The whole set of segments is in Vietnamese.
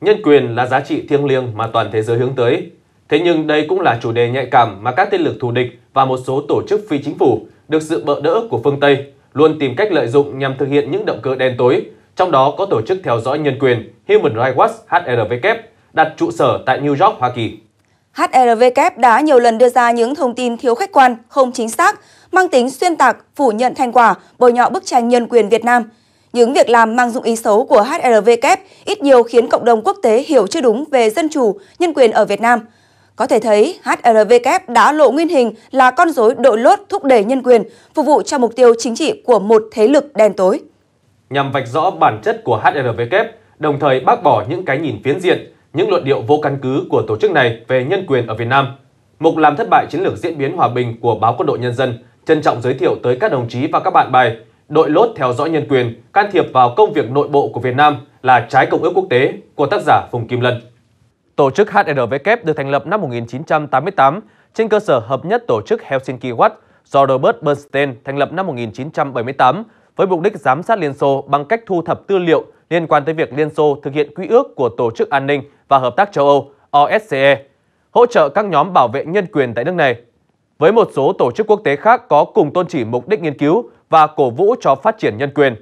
Nhân quyền là giá trị thiêng liêng mà toàn thế giới hướng tới. Thế nhưng đây cũng là chủ đề nhạy cảm mà các thế lực thù địch và một số tổ chức phi chính phủ được sự bợ đỡ của phương Tây luôn tìm cách lợi dụng nhằm thực hiện những động cơ đen tối, trong đó có tổ chức theo dõi nhân quyền Human Rights Watch HRW đặt trụ sở tại New York, Hoa Kỳ. Hrvk đã nhiều lần đưa ra những thông tin thiếu khách quan, không chính xác, mang tính xuyên tạc, phủ nhận thành quả, bồi nhọ bức tranh nhân quyền Việt Nam – những việc làm mang dụng ý xấu của HRW ít nhiều khiến cộng đồng quốc tế hiểu chưa đúng về dân chủ, nhân quyền ở Việt Nam. Có thể thấy, HRW đã lộ nguyên hình là con rối đội lốt thúc đẩy nhân quyền, phục vụ cho mục tiêu chính trị của một thế lực đen tối. Nhằm vạch rõ bản chất của HRW, đồng thời bác bỏ những cái nhìn phiến diện, những luận điệu vô căn cứ của tổ chức này về nhân quyền ở Việt Nam. Mục làm thất bại chiến lược diễn biến hòa bình của báo Quân đội Nhân dân trân trọng giới thiệu tới các đồng chí và các bạn bài đội lốt theo dõi nhân quyền, can thiệp vào công việc nội bộ của Việt Nam là trái công ước quốc tế của tác giả Phùng Kim Lân. Tổ chức HRW được thành lập năm 1988 trên cơ sở hợp nhất tổ chức Helsinki Watch do Robert Bernstein thành lập năm 1978 với mục đích giám sát Liên Xô bằng cách thu thập tư liệu liên quan tới việc Liên Xô thực hiện quy ước của Tổ chức An ninh và Hợp tác châu Âu OSCE, hỗ trợ các nhóm bảo vệ nhân quyền tại nước này. Với một số tổ chức quốc tế khác có cùng tôn chỉ mục đích nghiên cứu, và cổ vũ cho phát triển nhân quyền.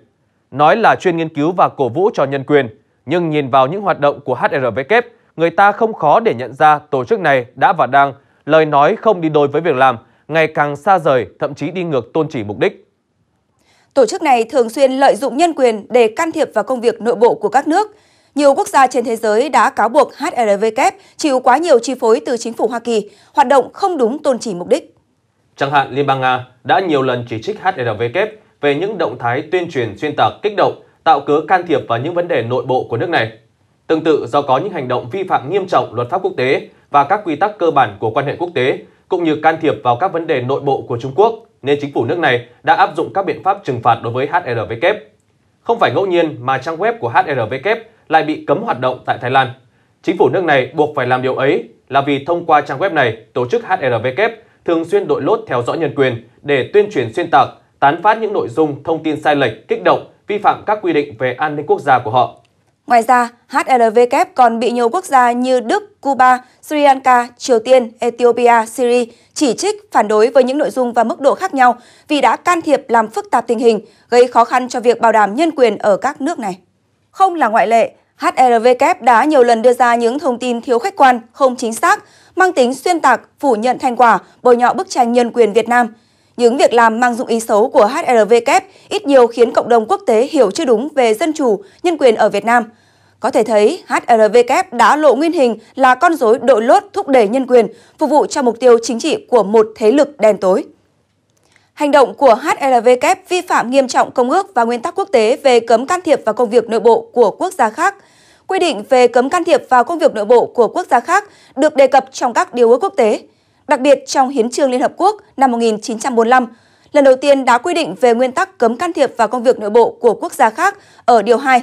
Nói là chuyên nghiên cứu và cổ vũ cho nhân quyền, nhưng nhìn vào những hoạt động của HRW, người ta không khó để nhận ra tổ chức này đã và đang lời nói không đi đôi với việc làm, ngày càng xa rời, thậm chí đi ngược tôn chỉ mục đích. Tổ chức này thường xuyên lợi dụng nhân quyền để can thiệp vào công việc nội bộ của các nước. Nhiều quốc gia trên thế giới đã cáo buộc HRW chịu quá nhiều chi phối từ chính phủ Hoa Kỳ, hoạt động không đúng tôn chỉ mục đích. Chẳng hạn Liên bang Nga đã nhiều lần chỉ trích HRW về những động thái tuyên truyền xuyên tạc kích động, tạo cớ can thiệp vào những vấn đề nội bộ của nước này. Tương tự do có những hành động vi phạm nghiêm trọng luật pháp quốc tế và các quy tắc cơ bản của quan hệ quốc tế, cũng như can thiệp vào các vấn đề nội bộ của Trung Quốc, nên chính phủ nước này đã áp dụng các biện pháp trừng phạt đối với HRW. Không phải ngẫu nhiên mà trang web của HRW lại bị cấm hoạt động tại Thái Lan. Chính phủ nước này buộc phải làm điều ấy là vì thông qua trang web này, tổ chức HRW thường xuyên đội lốt theo dõi nhân quyền để tuyên truyền xuyên tạc, tán phát những nội dung thông tin sai lệch, kích động, vi phạm các quy định về an ninh quốc gia của họ. Ngoài ra, HLW còn bị nhiều quốc gia như Đức, Cuba, Sri Lanka, Triều Tiên, Ethiopia, Syria chỉ trích, phản đối với những nội dung và mức độ khác nhau vì đã can thiệp làm phức tạp tình hình, gây khó khăn cho việc bảo đảm nhân quyền ở các nước này. Không là ngoại lệ, HRW đã nhiều lần đưa ra những thông tin thiếu khách quan, không chính xác, mang tính xuyên tạc, phủ nhận thành quả, bồi nhọ bức tranh nhân quyền Việt Nam. Những việc làm mang dụng ý xấu của HRW ít nhiều khiến cộng đồng quốc tế hiểu chưa đúng về dân chủ, nhân quyền ở Việt Nam. Có thể thấy, HRW đã lộ nguyên hình là con rối đội lốt thúc đẩy nhân quyền, phục vụ cho mục tiêu chính trị của một thế lực đen tối. Hành động của HRW vi phạm nghiêm trọng công ước và nguyên tắc quốc tế về cấm can thiệp vào công việc nội bộ của quốc gia khác – quy định về cấm can thiệp vào công việc nội bộ của quốc gia khác được đề cập trong các điều ước quốc tế, đặc biệt trong Hiến trương Liên Hợp Quốc năm 1945, lần đầu tiên đã quy định về nguyên tắc cấm can thiệp vào công việc nội bộ của quốc gia khác ở Điều 2.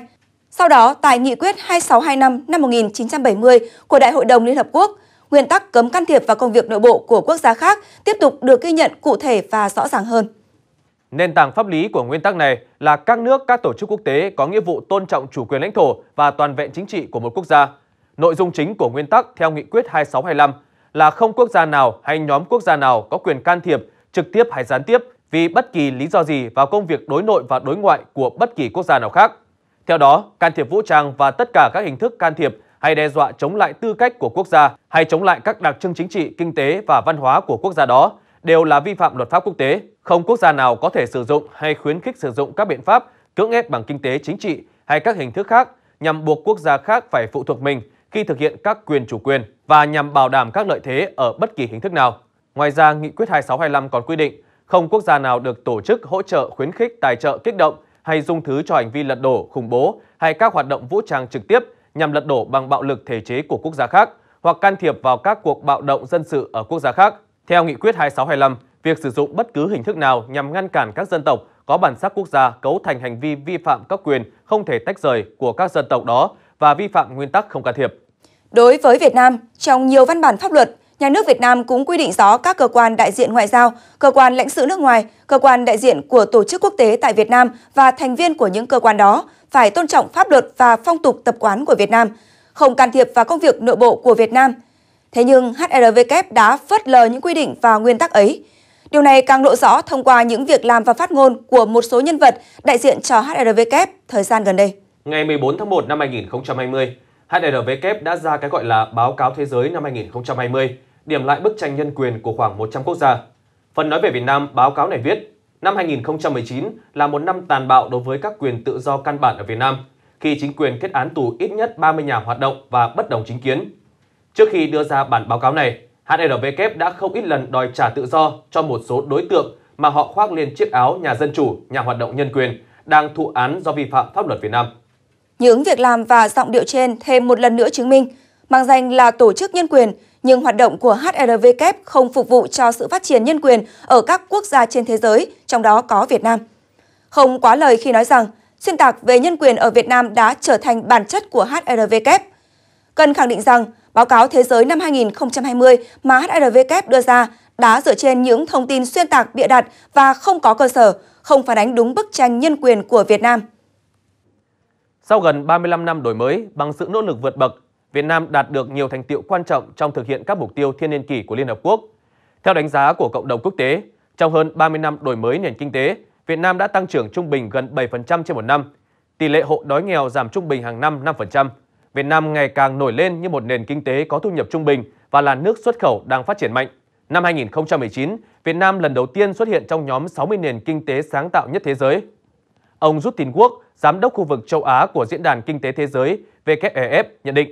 Sau đó, tại Nghị quyết 2625 năm 1970 của Đại hội đồng Liên Hợp Quốc, nguyên tắc cấm can thiệp vào công việc nội bộ của quốc gia khác tiếp tục được ghi nhận cụ thể và rõ ràng hơn. Nền tảng pháp lý của nguyên tắc này là các nước, các tổ chức quốc tế có nghĩa vụ tôn trọng chủ quyền lãnh thổ và toàn vẹn chính trị của một quốc gia. Nội dung chính của nguyên tắc theo nghị quyết 2625 là không quốc gia nào hay nhóm quốc gia nào có quyền can thiệp trực tiếp hay gián tiếp vì bất kỳ lý do gì vào công việc đối nội và đối ngoại của bất kỳ quốc gia nào khác. Theo đó, can thiệp vũ trang và tất cả các hình thức can thiệp hay đe dọa chống lại tư cách của quốc gia hay chống lại các đặc trưng chính trị, kinh tế và văn hóa của quốc gia đó đều là vi phạm luật pháp quốc tế. Không quốc gia nào có thể sử dụng hay khuyến khích sử dụng các biện pháp cưỡng ép bằng kinh tế chính trị hay các hình thức khác nhằm buộc quốc gia khác phải phụ thuộc mình khi thực hiện các quyền chủ quyền và nhằm bảo đảm các lợi thế ở bất kỳ hình thức nào. Ngoài ra, Nghị quyết 2625 còn quy định không quốc gia nào được tổ chức hỗ trợ khuyến khích tài trợ kích động hay dung thứ cho hành vi lật đổ, khủng bố hay các hoạt động vũ trang trực tiếp nhằm lật đổ bằng bạo lực thể chế của quốc gia khác hoặc can thiệp vào các cuộc bạo động dân sự ở quốc gia khác. Theo nghị quyết 2625, việc sử dụng bất cứ hình thức nào nhằm ngăn cản các dân tộc có bản sắc quốc gia cấu thành hành vi vi phạm các quyền không thể tách rời của các dân tộc đó và vi phạm nguyên tắc không can thiệp. Đối với Việt Nam, trong nhiều văn bản pháp luật, nhà nước Việt Nam cũng quy định rõ các cơ quan đại diện ngoại giao, cơ quan lãnh sự nước ngoài, cơ quan đại diện của tổ chức quốc tế tại Việt Nam và thành viên của những cơ quan đó phải tôn trọng pháp luật và phong tục tập quán của Việt Nam, không can thiệp vào công việc nội bộ của Việt Nam – Thế nhưng HRW đã phớt lờ những quy định và nguyên tắc ấy. Điều này càng lộ rõ thông qua những việc làm và phát ngôn của một số nhân vật đại diện cho HRW thời gian gần đây. Ngày 14 tháng 1 năm 2020, HRW đã ra cái gọi là Báo cáo Thế giới năm 2020, điểm lại bức tranh nhân quyền của khoảng 100 quốc gia. Phần nói về Việt Nam, báo cáo này viết, năm 2019 là một năm tàn bạo đối với các quyền tự do căn bản ở Việt Nam, khi chính quyền kết án tù ít nhất 30 nhà hoạt động và bất đồng chính kiến. Trước khi đưa ra bản báo cáo này, HRW đã không ít lần đòi trả tự do cho một số đối tượng mà họ khoác lên chiếc áo nhà dân chủ, nhà hoạt động nhân quyền, đang thụ án do vi phạm pháp luật Việt Nam. Những việc làm và giọng điệu trên thêm một lần nữa chứng minh, mang danh là tổ chức nhân quyền, nhưng hoạt động của HRW không phục vụ cho sự phát triển nhân quyền ở các quốc gia trên thế giới, trong đó có Việt Nam. Không quá lời khi nói rằng, xuyên tạc về nhân quyền ở Việt Nam đã trở thành bản chất của HRW. Cần khẳng định rằng, Báo cáo Thế giới năm 2020 mà HRW e đưa ra đã dựa trên những thông tin xuyên tạc bịa đặt và không có cơ sở, không phản ánh đúng bức tranh nhân quyền của Việt Nam. Sau gần 35 năm đổi mới, bằng sự nỗ lực vượt bậc, Việt Nam đạt được nhiều thành tiệu quan trọng trong thực hiện các mục tiêu thiên niên kỷ của Liên Hợp Quốc. Theo đánh giá của cộng đồng quốc tế, trong hơn 30 năm đổi mới nền kinh tế, Việt Nam đã tăng trưởng trung bình gần 7% trên một năm, tỷ lệ hộ đói nghèo giảm trung bình hàng năm 5%, Việt Nam ngày càng nổi lên như một nền kinh tế có thu nhập trung bình và là nước xuất khẩu đang phát triển mạnh. Năm 2019, Việt Nam lần đầu tiên xuất hiện trong nhóm 60 nền kinh tế sáng tạo nhất thế giới. Ông Rút Tín Quốc, Giám đốc khu vực châu Á của Diễn đàn Kinh tế Thế giới WEF e nhận định,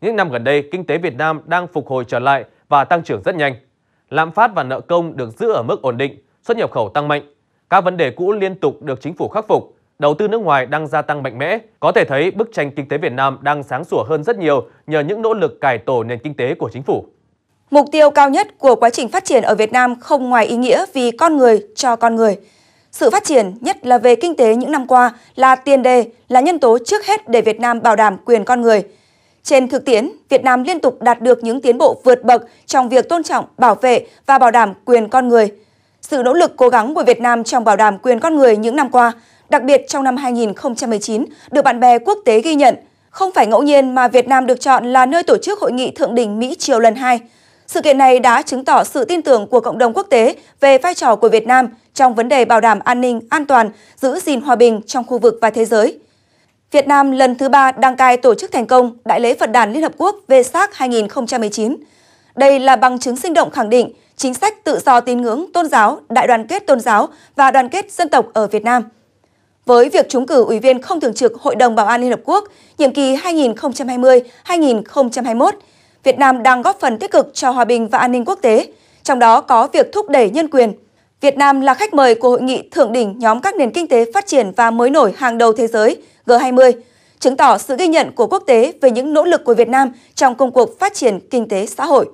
những năm gần đây, kinh tế Việt Nam đang phục hồi trở lại và tăng trưởng rất nhanh. Lạm phát và nợ công được giữ ở mức ổn định, xuất nhập khẩu tăng mạnh. Các vấn đề cũ liên tục được chính phủ khắc phục, đầu tư nước ngoài đang gia tăng mạnh mẽ. Có thể thấy bức tranh kinh tế Việt Nam đang sáng sủa hơn rất nhiều nhờ những nỗ lực cải tổ nền kinh tế của chính phủ. Mục tiêu cao nhất của quá trình phát triển ở Việt Nam không ngoài ý nghĩa vì con người cho con người. Sự phát triển, nhất là về kinh tế những năm qua, là tiền đề, là nhân tố trước hết để Việt Nam bảo đảm quyền con người. Trên thực tiễn, Việt Nam liên tục đạt được những tiến bộ vượt bậc trong việc tôn trọng, bảo vệ và bảo đảm quyền con người. Sự nỗ lực cố gắng của Việt Nam trong bảo đảm quyền con người những năm qua đặc biệt trong năm 2019 được bạn bè quốc tế ghi nhận. Không phải ngẫu nhiên mà Việt Nam được chọn là nơi tổ chức hội nghị thượng đỉnh Mỹ triều lần 2. Sự kiện này đã chứng tỏ sự tin tưởng của cộng đồng quốc tế về vai trò của Việt Nam trong vấn đề bảo đảm an ninh, an toàn, giữ gìn hòa bình trong khu vực và thế giới. Việt Nam lần thứ ba đăng cai tổ chức thành công Đại lễ Phật đàn Liên Hợp Quốc về VESAC 2019. Đây là bằng chứng sinh động khẳng định chính sách tự do tín ngưỡng, tôn giáo, đại đoàn kết tôn giáo và đoàn kết dân tộc ở Việt Nam – với việc trúng cử Ủy viên không thường trực Hội đồng Bảo an Liên Hợp Quốc nhiệm kỳ 2020-2021, Việt Nam đang góp phần tích cực cho hòa bình và an ninh quốc tế, trong đó có việc thúc đẩy nhân quyền. Việt Nam là khách mời của Hội nghị Thượng đỉnh nhóm các nền kinh tế phát triển và mới nổi hàng đầu thế giới G20, chứng tỏ sự ghi nhận của quốc tế về những nỗ lực của Việt Nam trong công cuộc phát triển kinh tế xã hội.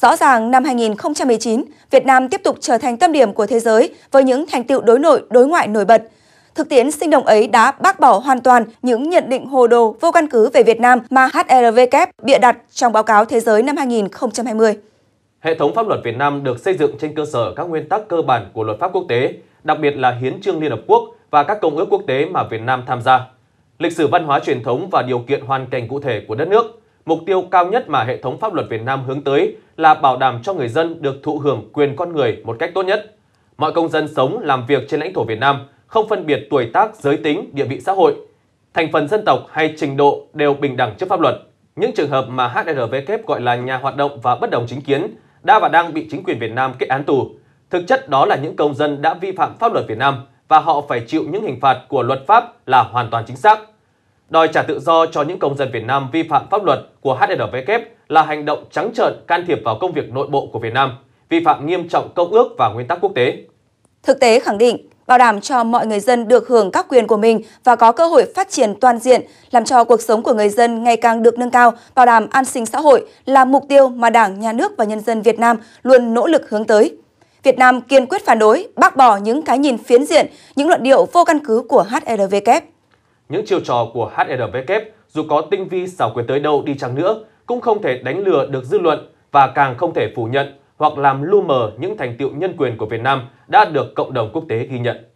Rõ ràng năm 2019, Việt Nam tiếp tục trở thành tâm điểm của thế giới với những thành tựu đối nội, đối ngoại nổi bật – Thực tiễn sinh động ấy đã bác bỏ hoàn toàn những nhận định hồ đồ vô căn cứ về Việt Nam mà HRW bịa đặt trong báo cáo thế giới năm 2020. Hệ thống pháp luật Việt Nam được xây dựng trên cơ sở các nguyên tắc cơ bản của luật pháp quốc tế, đặc biệt là Hiến trương Liên Hợp Quốc và các công ước quốc tế mà Việt Nam tham gia. Lịch sử văn hóa truyền thống và điều kiện hoàn cảnh cụ thể của đất nước, mục tiêu cao nhất mà hệ thống pháp luật Việt Nam hướng tới là bảo đảm cho người dân được thụ hưởng quyền con người một cách tốt nhất. Mọi công dân sống, làm việc trên lãnh thổ Việt Nam không phân biệt tuổi tác, giới tính, địa vị xã hội, thành phần dân tộc hay trình độ đều bình đẳng trước pháp luật. Những trường hợp mà HRW gọi là nhà hoạt động và bất đồng chính kiến đã và đang bị chính quyền Việt Nam kết án tù. Thực chất đó là những công dân đã vi phạm pháp luật Việt Nam và họ phải chịu những hình phạt của luật pháp là hoàn toàn chính xác. Đòi trả tự do cho những công dân Việt Nam vi phạm pháp luật của HRW là hành động trắng trợn can thiệp vào công việc nội bộ của Việt Nam, vi phạm nghiêm trọng công ước và nguyên tắc quốc tế. Thực tế khẳng định, bảo đảm cho mọi người dân được hưởng các quyền của mình và có cơ hội phát triển toàn diện, làm cho cuộc sống của người dân ngày càng được nâng cao, bảo đảm an sinh xã hội là mục tiêu mà Đảng, Nhà nước và nhân dân Việt Nam luôn nỗ lực hướng tới. Việt Nam kiên quyết phản đối, bác bỏ những cái nhìn phiến diện, những luận điệu vô căn cứ của HRVK. Những chiêu trò của HRVK dù có tinh vi xảo quyệt tới đâu đi chăng nữa cũng không thể đánh lừa được dư luận và càng không thể phủ nhận hoặc làm lu mờ những thành tiệu nhân quyền của Việt Nam đã được cộng đồng quốc tế ghi nhận.